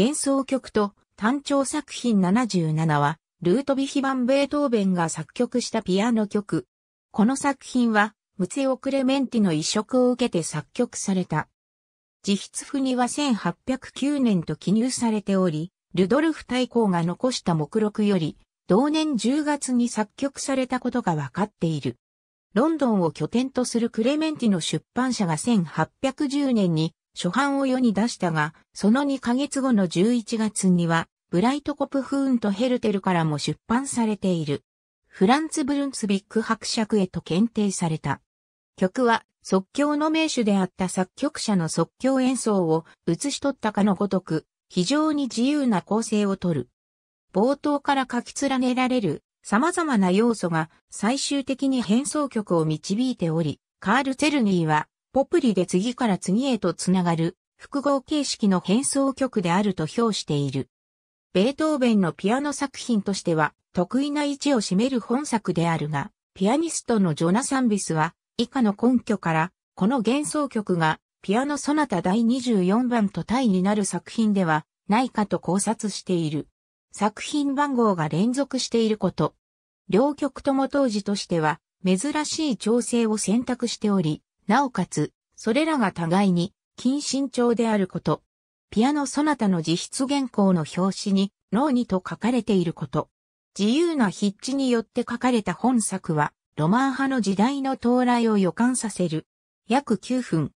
幻想曲と単調作品77は、ルートヴィヒン・ベートーベンが作曲したピアノ曲。この作品は、ムツェオ・クレメンティの移植を受けて作曲された。自筆譜には1809年と記入されており、ルドルフ大公が残した目録より、同年10月に作曲されたことがわかっている。ロンドンを拠点とするクレメンティの出版社が1810年に初版を世に出したが、その2ヶ月後の11月には、ブライトコプフーンとヘルテルからも出版されている。フランツ・ブルンツビック伯爵へと検定された。曲は即興の名手であった作曲者の即興演奏を写し取ったかのごとく、非常に自由な構成をとる。冒頭から書き連ねられる様々な要素が最終的に変奏曲を導いており、カール・ツェルニーはポプリで次から次へとつながる複合形式の変奏曲であると評している。ベートーベンのピアノ作品としては得意な位置を占める本作であるが、ピアニストのジョナサンビスは以下の根拠からこの幻想曲がピアノソナタ第24番と対になる作品ではないかと考察している。作品番号が連続していること。両曲とも当時としては珍しい調整を選択しており、なおかつ、それらが互いに、近身長であること。ピアノソナタの自筆原稿の表紙に、脳にと書かれていること。自由な筆致によって書かれた本作は、ロマン派の時代の到来を予感させる。約9分。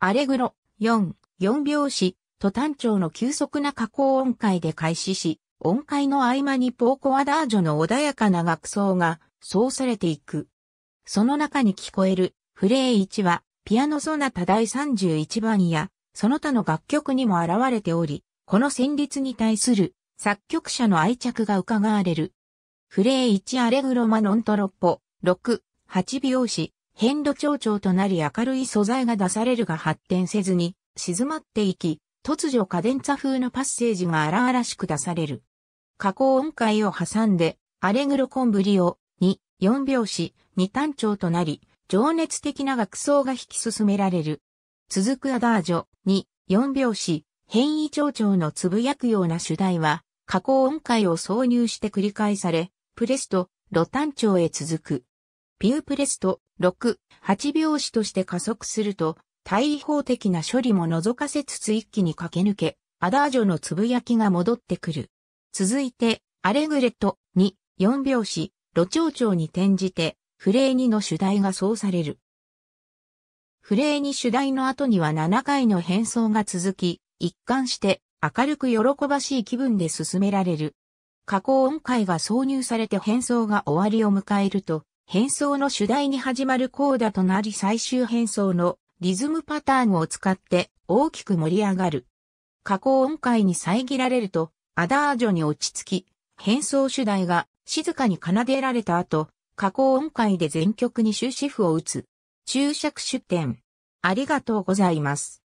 アレグロ、4、4拍子、と単調の急速な加工音階で開始し、音階の合間にポーコアダージョの穏やかな楽奏が、そうされていく。その中に聞こえる、フレイ1は、ピアノソナタ第31番や、その他の楽曲にも現れており、この旋律に対する作曲者の愛着が伺われる。フレイ1アレグロマノントロッポ、6、8拍子、変度調調となり明るい素材が出されるが発展せずに、静まっていき、突如カデンツァ風のパッセージが荒々しく出される。加工音階を挟んで、アレグロコンブリオ、2、4拍子、2単調となり、情熱的な学奏が引き進められる。続くアダージョ、2、4拍子、変異調調のつぶやくような主題は、加工音階を挿入して繰り返され、プレスト、ロ単調へ続く。ピュープレスト、6、8拍子として加速すると、対位法的な処理も覗かせつつ一気に駆け抜け、アダージョのつぶやきが戻ってくる。続いて、アレグレット、2、4拍子、路町長に転じて、フレーニの主題がそうされる。フレーニ主題の後には7回の変装が続き、一貫して明るく喜ばしい気分で進められる。加工音階が挿入されて変装が終わりを迎えると、変装の主題に始まるコーダとなり最終変装のリズムパターンを使って大きく盛り上がる。加工音階に遮られると、アダージョに落ち着き、変装主題が静かに奏でられた後、加工音階で全曲に終止符を打つ。注釈出典。ありがとうございます。